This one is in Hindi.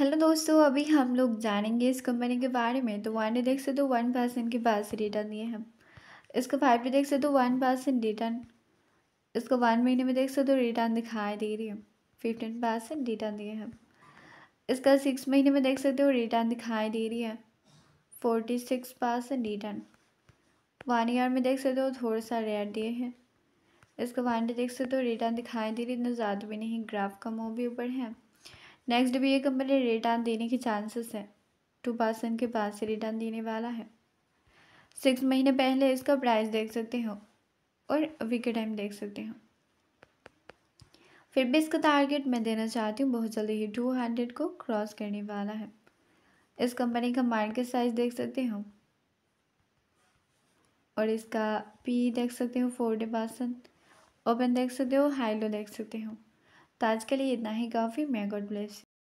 हेलो दोस्तों अभी हम लोग जानेंगे इस कंपनी के बारे में तो वन देख से तो वन परसेंट के पास रिटर्न दिए हैं इसको फाइव डे देख से तो वन परसेंट रिटर्न इसको वन महीने में देख से तो रिटर्न दिखाई दे रही है फिफ्टीन परसेंट रिटर्न दिए हैं इसका सिक्स महीने में देख सकते हो रिटर्न दिखाई दे रही है forty six percent return one year में देख सकते हो थोड़ा सा रेट दिए हैं इसका वन डे देख सकते हो रिटर्न दिखाई दे रही है इतना ज़्यादा भी नहीं ग्राफ का मूव भी ऊपर है नेक्स्ट भी ये कंपनी रिटर्न देने के चांसेस हैं टू परसेंट के पास से रिटर्न देने वाला है सिक्स महीने पहले इसका प्राइस देख सकते हो और के टाइम देख सकते हो फिर भी इसका टारगेट मैं देना चाहती हूँ बहुत जल्दी ही टू हंड्रेड को क्रॉस करने वाला है इस कंपनी का मार्केट साइज देख सकते हो और इसका पी देख सकते हो फोर्टी परसेंट ओपन देख सकते हो हाई लो देख सकते हो तो आज के लिए इतना ही काफ़ी मैं गॉड ब्लेस